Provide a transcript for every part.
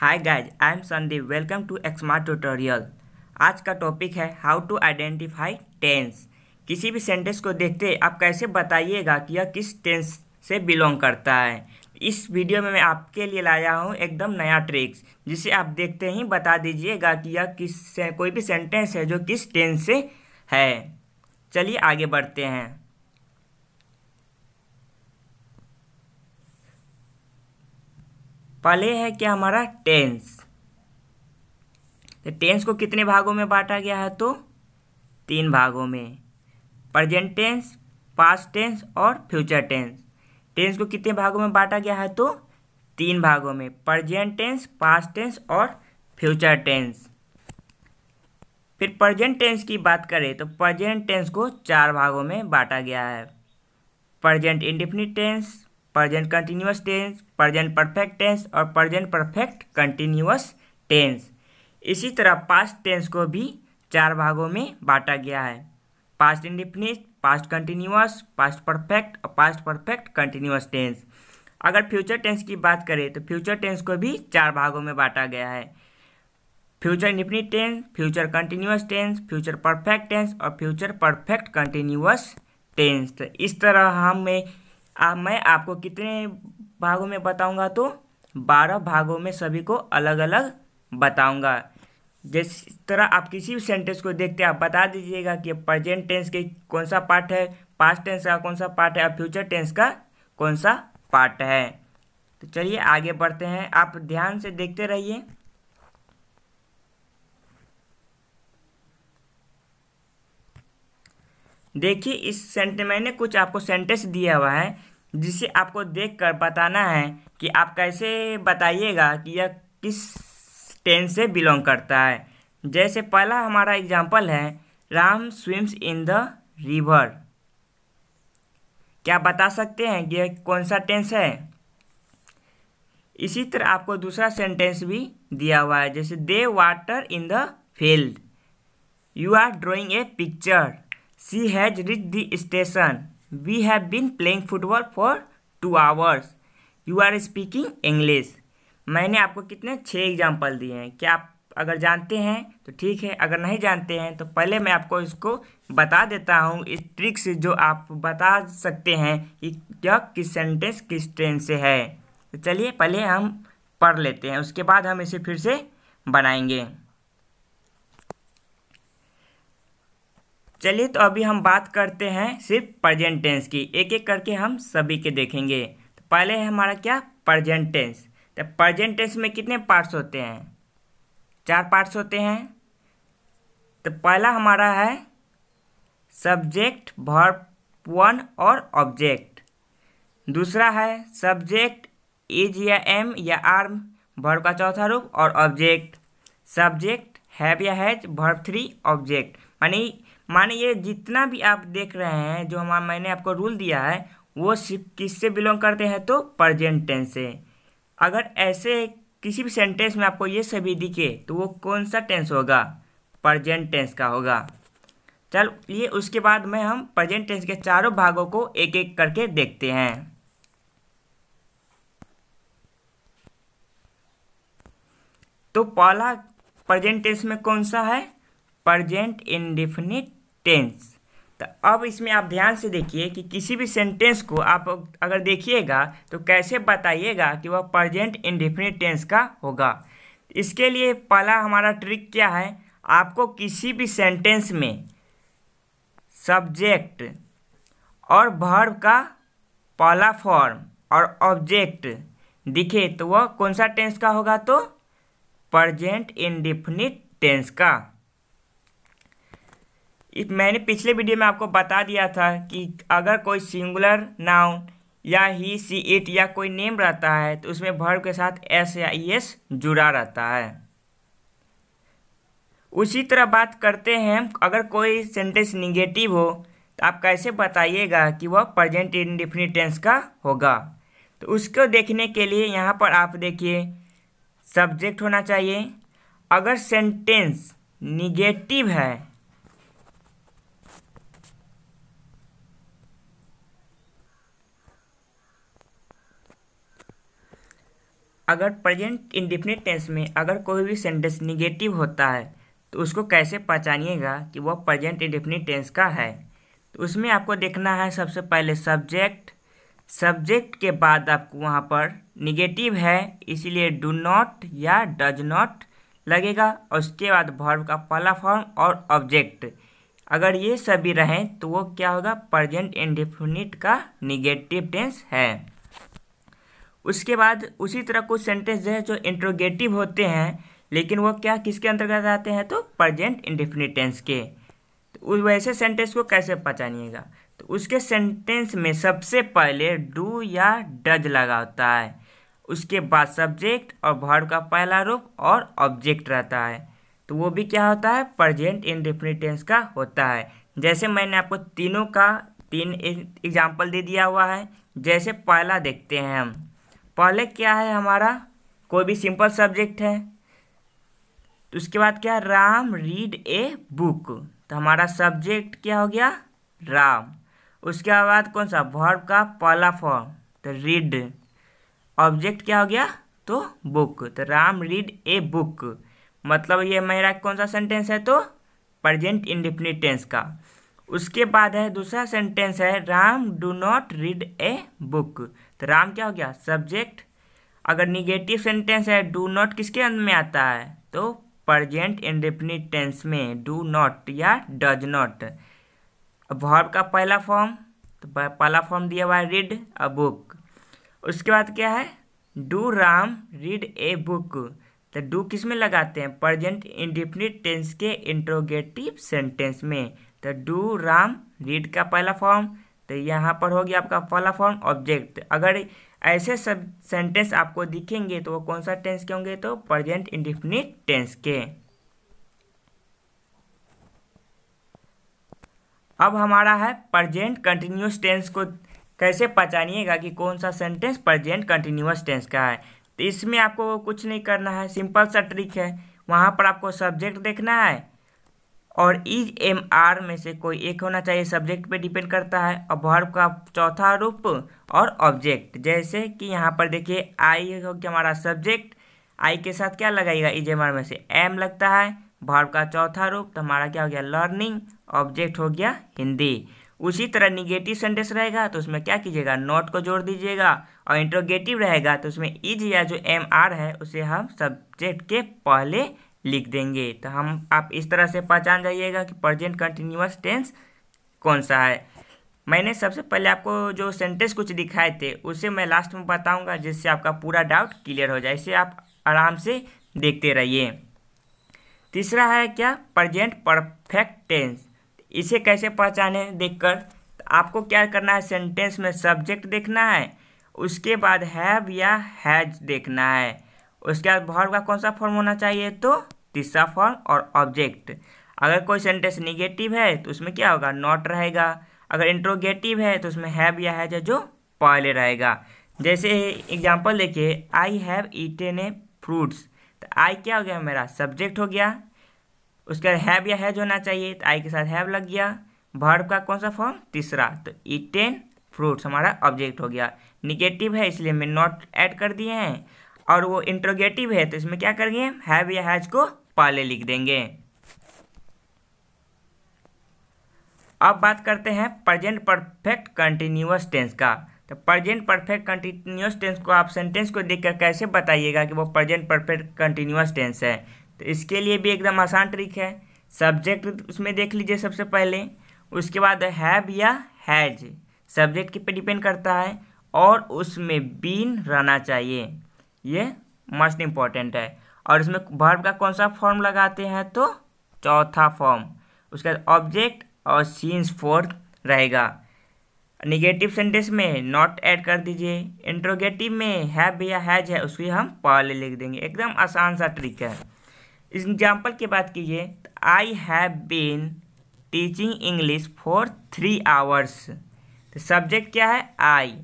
hi guys I am Sandeep welcome to Xmart tutorial आज का topic है हाउ टू आइडेंटिफाई टेंस किसी भी सेंटेंस को देखते आप कैसे बताइएगा कि यह किस टेंस से बिलोंग करता है इस वीडियो में मैं आपके लिए लाया हूँ एकदम नया ट्रिक्स जिसे आप देखते ही बता दीजिएगा कि यह किस से कोई भी सेंटेंस है जो किस टेंस से है चलिए आगे बढ़ते हैं पहले है क्या हमारा टेंस तो टेंस को कितने भागों में बांटा गया है तो तीन भागों में प्रजेंट टेंस पास्ट टेंस और फ्यूचर टेंस टेंस को कितने भागों में बांटा गया है तो तीन भागों में प्रजेंट टेंस पास्ट टेंस और फ्यूचर टेंस फिर प्रजेंट टेंस की बात करें तो प्रजेंट टेंस को चार भागों में बांटा गया है present indefinite tense present continuous tense present perfect tense और प्रजेंट परफेक्ट कंटिन्यूस टेंस इसी तरह पास्ट टेंस को भी चार भागों में बांटा गया है past indefinite past continuous past perfect और पास्ट परफेक्ट कंटिन्यूस टेंस अगर फ्यूचर टेंस की बात करें तो फ्यूचर टेंस को भी चार भागों में बांटा गया है future indefinite tense future continuous tense future perfect tense और फ्यूचर परफेक्ट कंटिन्यूस टेंस इस तरह हमें आ, मैं आपको कितने भागों में बताऊंगा तो बारह भागों में सभी को अलग अलग बताऊंगा जिस तरह आप किसी भी सेंटेंस को देखते आप बता दीजिएगा कि प्रेजेंट टेंस के कौन सा पार्ट है पास्ट टेंस का कौन सा पार्ट है और फ्यूचर टेंस का कौन सा पार्ट है तो चलिए आगे बढ़ते हैं आप ध्यान से देखते रहिए देखिए इस सेंट मैंने कुछ आपको सेंटेंस दिया हुआ है जिसे आपको देखकर बताना है कि आप कैसे बताइएगा कि यह किस टेंस से बिलोंग करता है जैसे पहला हमारा एग्जाम्पल है Ram swims in the river क्या बता सकते हैं कि यह कौन सा टेंस है इसी तरह आपको दूसरा सेंटेंस भी दिया हुआ है जैसे they water in the field you are drawing a picture she has reach the station we have been playing football for two hours you are speaking English मैंने आपको कितने छः एग्जाम्पल दिए हैं क्या आप अगर जानते हैं तो ठीक है अगर नहीं जानते हैं तो पहले मैं आपको इसको बता देता हूँ इस ट्रिक से जो आप बता सकते हैं कि क्या किस सेंटेंस किस ट्रेन से है तो चलिए पहले हम पढ़ लेते हैं उसके बाद हम इसे फिर से बनाएंगे चलिए तो अभी हम बात करते हैं सिर्फ प्रजेंट टेंस की एक एक करके हम सभी के देखेंगे तो पहले है हमारा क्या प्रजेंट टेंस तो प्रजेंट टेंस में कितने पार्ट्स होते हैं चार पार्ट्स होते हैं तो पहला हमारा है सब्जेक्ट वर्ब वन और ऑब्जेक्ट दूसरा है सब्जेक्ट इज या एम या आर्म भर्व का चौथा रूप और ऑब्जेक्ट सब्जेक्ट हैव या हैज भर्व थ्री ऑब्जेक्ट मानी माने ये जितना भी आप देख रहे हैं जो हम मैंने आपको रूल दिया है वो सिर्फ किससे बिलोंग करते हैं तो प्रजेंट टेंस से अगर ऐसे किसी भी सेंटेंस में आपको ये सभी दिखे तो वो कौन सा टेंस होगा प्रजेंट टेंस का होगा चल ये उसके बाद में हम प्रजेंट टेंस के चारों भागों को एक एक करके देखते हैं तो पहला प्रजेंट टेंस में कौन सा है प्रजेंट इनडिफिनिट टेंस तो अब इसमें आप ध्यान से देखिए कि किसी भी सेंटेंस को आप अगर देखिएगा तो कैसे बताइएगा कि वह इन इंडिफिनिट टेंस का होगा इसके लिए पहला हमारा ट्रिक क्या है आपको किसी भी सेंटेंस में सब्जेक्ट और भर्व का पहला फॉर्म और ऑब्जेक्ट दिखे तो वह कौन सा टेंस का होगा तो प्रजेंट इंडिफिनिट टेंस का मैंने पिछले वीडियो में आपको बता दिया था कि अगर कोई सिंगुलर नाउन या ही सी इट या कोई नेम रहता है तो उसमें भर्व के साथ एस या ई एस जुड़ा रहता है उसी तरह बात करते हैं अगर कोई सेंटेंस निगेटिव हो तो आप कैसे बताइएगा कि वह प्रेजेंट इंडिफिनिट टेंस का होगा तो उसको देखने के लिए यहाँ पर आप देखिए सब्जेक्ट होना चाहिए अगर सेंटेंस निगेटिव है अगर प्रेजेंट इंडिफिनिट टेंस में अगर कोई भी सेंटेंस निगेटिव होता है तो उसको कैसे पहचानिएगा कि वह प्रेजेंट इंडिफिनिट टेंस का है तो उसमें आपको देखना है सबसे पहले सब्जेक्ट सब्जेक्ट के बाद आपको वहाँ पर निगेटिव है इसीलिए डू नॉट या डज नॉट लगेगा और उसके बाद भर्व का पहला फॉर्म और ऑब्जेक्ट अगर ये सभी रहें तो वो क्या होगा प्रेजेंट इंडिफिनिट का निगेटिव टेंस है उसके बाद उसी तरह कुछ सेंटेंस जो है जो इंट्रोगेटिव होते हैं लेकिन वो क्या किसके अंतर्गत आते हैं तो प्रजेंट इंडिफिनिटेंस के तो वैसे सेंटेंस को कैसे पहचानिएगा तो उसके सेंटेंस में सबसे पहले डू या डज लगा होता है उसके बाद सब्जेक्ट और वर्ब का पहला रूप और ऑब्जेक्ट रहता है तो वो भी क्या होता है प्रजेंट इंडिफिनिटेंस का होता है जैसे मैंने आपको तीनों का तीन एग्जाम्पल दे दिया हुआ है जैसे पहला देखते हैं हम पहले क्या है हमारा कोई भी सिंपल सब्जेक्ट है तो उसके बाद क्या राम रीड ए बुक तो हमारा सब्जेक्ट क्या हो गया राम उसके बाद कौन सा वर्ब का पहला फॉर्म तो रीड ऑब्जेक्ट क्या हो गया तो बुक तो राम रीड ए बुक मतलब ये मेरा कौन सा सेंटेंस है तो प्रजेंट इंडिफिनिट टेंस का उसके बाद है दूसरा सेंटेंस है Ram do not read a book तो राम क्या हो गया सब्जेक्ट अगर निगेटिव सेंटेंस है डू नॉट किसके अंत में आता है तो प्रजेंट इंडेफिनिट टेंस में डू नॉट या डज नॉट वर्ब का पहला फॉर्म तो पहला फॉर्म दिया हुआ है रीड अ बुक उसके बाद क्या है do Ram read a book तो डू किस में लगाते हैं प्रजेंट इंडिफिनिट टेंस के इंट्रोगेटिव सेंटेंस में तो डू राम रीड का पहला फॉर्म तो यहाँ पर हो गया आपका पहला फॉर्म ऑब्जेक्ट अगर ऐसे सब सेंटेंस आपको दिखेंगे तो वो कौन सा टेंस के होंगे तो प्रजेंट इंडिफिनिट टेंस के अब हमारा है प्रजेंट कंटिन्यूस टेंस को कैसे पहचानिएगा कि कौन सा सेंटेंस प्रजेंट कंटिन्यूस टेंस का है तो इसमें आपको कुछ नहीं करना है सिंपल सा ट्रिक है वहाँ पर आपको सब्जेक्ट देखना है और इज एम आर में से कोई एक होना चाहिए सब्जेक्ट पे डिपेंड करता है और वर्ब का चौथा रूप और ऑब्जेक्ट जैसे कि यहाँ पर देखिए आई हो गया हमारा सब्जेक्ट आई के साथ क्या लगाएगा इज e एम आर में से एम लगता है वर्ब का चौथा रूप तो हमारा क्या हो गया लर्निंग ऑब्जेक्ट हो गया हिंदी उसी तरह निगेटिव सेंटेंस रहेगा तो उसमें क्या कीजिएगा नॉट को जोड़ दीजिएगा और इंट्रोगेटिव रहेगा तो उसमें इज e या जो एम आर है उसे हम सब्जेक्ट के पहले लिख देंगे तो हम आप इस तरह से पहचान जाइएगा कि प्रजेंट कंटिन्यूस टेंस कौन सा है मैंने सबसे पहले आपको जो सेंटेंस कुछ दिखाए थे उसे मैं लास्ट में बताऊंगा जिससे आपका पूरा डाउट क्लियर हो जाए इसे आप आराम से देखते रहिए तीसरा है क्या प्रजेंट परफेक्ट टेंस इसे कैसे पहचाने देखकर तो आपको क्या करना है सेंटेंस में सब्जेक्ट देखना है उसके बाद हैव या हैज देखना है उसके बाद भाव का कौन सा फॉर्म होना चाहिए तो तीसरा फॉर्म और ऑब्जेक्ट अगर कोई सेंटेंस निगेटिव है तो उसमें क्या होगा नॉट रहेगा अगर इंट्रोगेटिव है तो उसमें हैव या हैज जो पहले रहेगा जैसे एग्जाम्पल देखिए I have eaten a fruits तो आई क्या हो गया मेरा सब्जेक्ट हो गया उसके बाद हैव या हैज होना चाहिए तो आई के साथ हैव लग गया भर्व का कौन सा फॉर्म तीसरा तो ईटेन फ्रूट्स हमारा ऑब्जेक्ट हो गया निगेटिव है इसलिए मैं नॉट ऐड कर दिए हैं और वो इंट्रोगेटिव है तो इसमें क्या करेंगे हैव या हैज को पहले लिख देंगे अब बात करते हैं प्रेजेंट परफेक्ट कंटिन्यूस टेंस का तो प्रेजेंट परफेक्ट कंटिन्यूस टेंस को आप सेंटेंस को देखकर कैसे बताइएगा कि वो प्रेजेंट परफेक्ट कंटिन्यूस टेंस है तो इसके लिए भी एकदम आसान ट्रिक है सब्जेक्ट उसमें देख लीजिए सबसे पहले उसके बाद हैव या हैज सब्जेक्ट के पे डिपेंड करता है और उसमें बीन रहना चाहिए ये मस्ट इम्पॉर्टेंट है और इसमें वर्ब का कौन सा फॉर्म लगाते हैं तो चौथा फॉर्म उसके बाद ऑब्जेक्ट और सीन्स फोर्थ रहेगा निगेटिव सेंटेंस में नॉट ऐड कर दीजिए इंट्रोगेटिव में हैव या हैज है उसकी हम पहले लिख देंगे एकदम आसान सा ट्रिक है इस एग्जाम्पल की बात कीजिए I have been teaching English for three hours तो सब्जेक्ट क्या है आई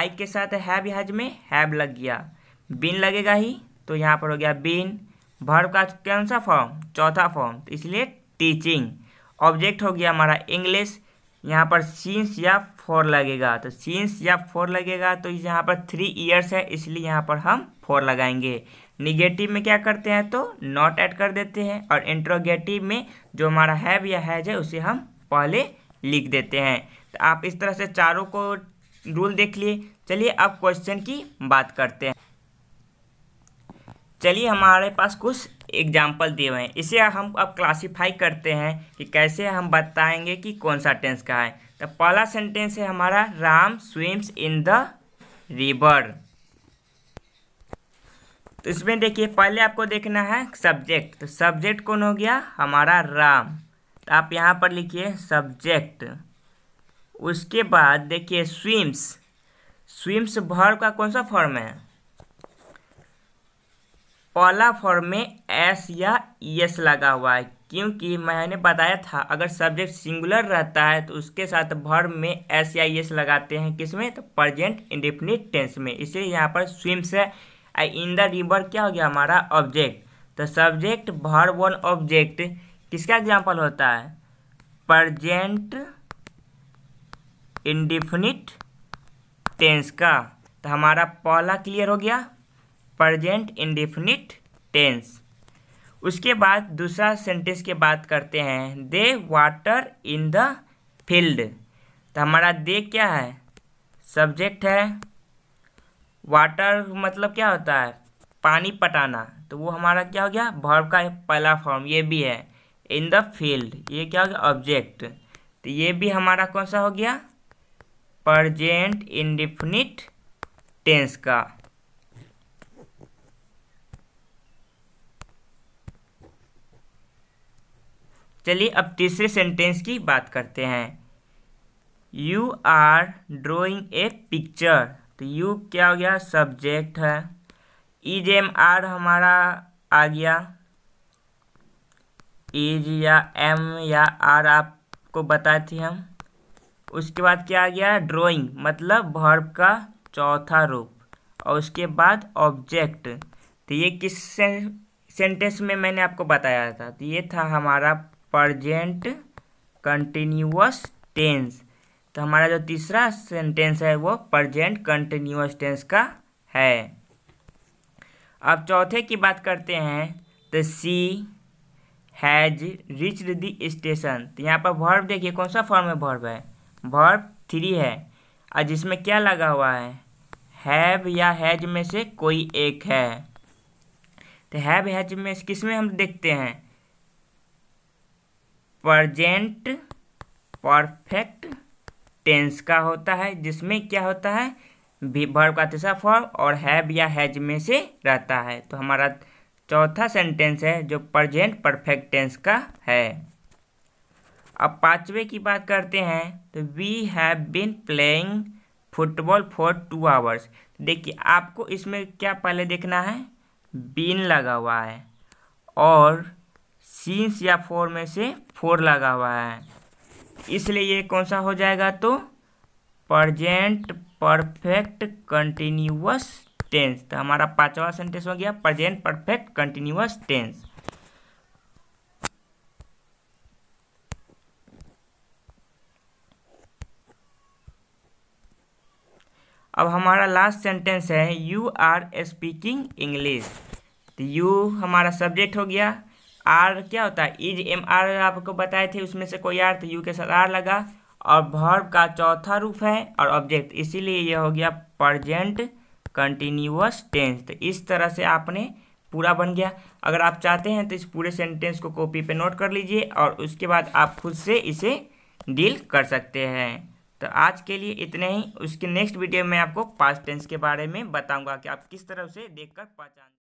आई के साथ हैव हैज में हैव लग गया बिन लगेगा ही तो यहाँ पर हो गया बिन भर्व का कौन सा फॉर्म चौथा फॉर्म तो इसलिए टीचिंग ऑब्जेक्ट हो गया हमारा इंग्लिश यहाँ पर सीन्स या फोर लगेगा तो सीन्स या फोर लगेगा तो यहाँ पर थ्री ईयर्स है इसलिए यहाँ पर हम फोर लगाएंगे निगेटिव में क्या करते हैं तो नॉट ऐड कर देते हैं और इंट्रोगेटिव में जो हमारा हैव या हैज है उसे हम पहले लिख देते हैं तो आप इस तरह से चारों को रूल देख लिए चलिए अब क्वेश्चन की बात करते हैं चलिए हमारे पास कुछ एग्जाम्पल दिए हुए हैं इसे हम अब क्लासीफाई करते हैं कि कैसे हम बताएंगे कि कौन सा टेंस का है तो पहला सेंटेंस है हमारा Ram swims in the river तो इसमें देखिए पहले आपको देखना है सब्जेक्ट तो सब्जेक्ट कौन हो गया हमारा राम तो आप यहाँ पर लिखिए सब्जेक्ट उसके बाद देखिए स्विम्स स्विम्स भर का कौन सा फॉर्म है पहला फॉर्म में एस या यस लगा हुआ है क्योंकि मैंने बताया था अगर सब्जेक्ट सिंगुलर रहता है तो उसके साथ भर्म में एस या एस लगाते हैं किसमें तो प्रजेंट इंडिफिनिट टेंस में इसलिए यहाँ पर स्विम्स है इन द रिवर क्या हो गया हमारा ऑब्जेक्ट तो सब्जेक्ट भर वन ऑब्जेक्ट किसका एग्जाम्पल होता है प्रजेंट इंडिफिनिट टेंस का तो हमारा पहला क्लियर हो गया प्रजेंट इंडिफिनिट टेंस उसके बाद दूसरा सेंटेंस के बात करते हैं they water in the field तो हमारा दे क्या है सब्जेक्ट है वाटर मतलब क्या होता है पानी पटाना तो वो हमारा क्या हो गया भर्व का पहला फॉर्म ये भी है इन द फील्ड ये क्या हो गया ऑब्जेक्ट तो ये भी हमारा कौन सा हो गया प्रजेंट इंडिफिनिट टेंस का चलिए अब तीसरे सेंटेंस की बात करते हैं you are drawing a picture तो यू क्या हो गया सब्जेक्ट है इज एम आर हमारा आ गया इज या एम या आर आपको बताए थे हम उसके बाद क्या आ गया ड्रॉइंग मतलब भर्ब का चौथा रूप और उसके बाद ऑब्जेक्ट तो ये किस सेंटेंस में मैंने आपको बताया था तो ये था हमारा प्रजेंट कंटिन्यूस टेंस तो हमारा जो तीसरा सेंटेंस है वो प्रजेंट कंटिन्यूस टेंस का है अब चौथे की बात करते हैं तो she has reach the station तो यहाँ पर वर्ब देखिए कौन सा फॉर्म में वर्ब है वर्ब थ्री है और जिसमें क्या लगा हुआ है हैव या हैज में से कोई एक है तो हैव हैज में किस में हम देखते हैं प्रजेंट परफेक्ट टेंस का होता है जिसमें क्या होता है भी का तीसरा फॉर्म और हैव या हैज में से रहता है तो हमारा चौथा सेंटेंस है जो प्रजेंट परफेक्ट टेंस का है अब पाँचवें की बात करते हैं तो we have been playing football for two hours देखिए आपको इसमें क्या पहले देखना है बीन लगा हुआ है और सीन्स या फोर में से फोर लगा हुआ है इसलिए ये कौन सा हो जाएगा तो प्रजेंट परफेक्ट कंटिन्यूस टेंस तो हमारा पांचवा सेंटेंस हो गया प्रजेंट परफेक्ट कंटिन्यूस टेंस अब हमारा लास्ट सेंटेंस है यू आर स्पीकिंग इंग्लिश तो यू हमारा सब्जेक्ट हो गया आर क्या होता है इज एम आर आपको बताए थे उसमें से कोई आर तो यू के साथ आर लगा और भर्व का चौथा रूप है और ऑब्जेक्ट इसीलिए यह हो गया प्रजेंट कंटिन्यूस टेंस तो इस तरह से आपने पूरा बन गया अगर आप चाहते हैं तो इस पूरे सेंटेंस को कॉपी पे नोट कर लीजिए और उसके बाद आप खुद से इसे डील कर सकते हैं तो आज के लिए इतने ही उसके नेक्स्ट वीडियो में आपको पास्ट टेंस के बारे में बताऊंगा कि आप किस तरह उसे देखकर पहचान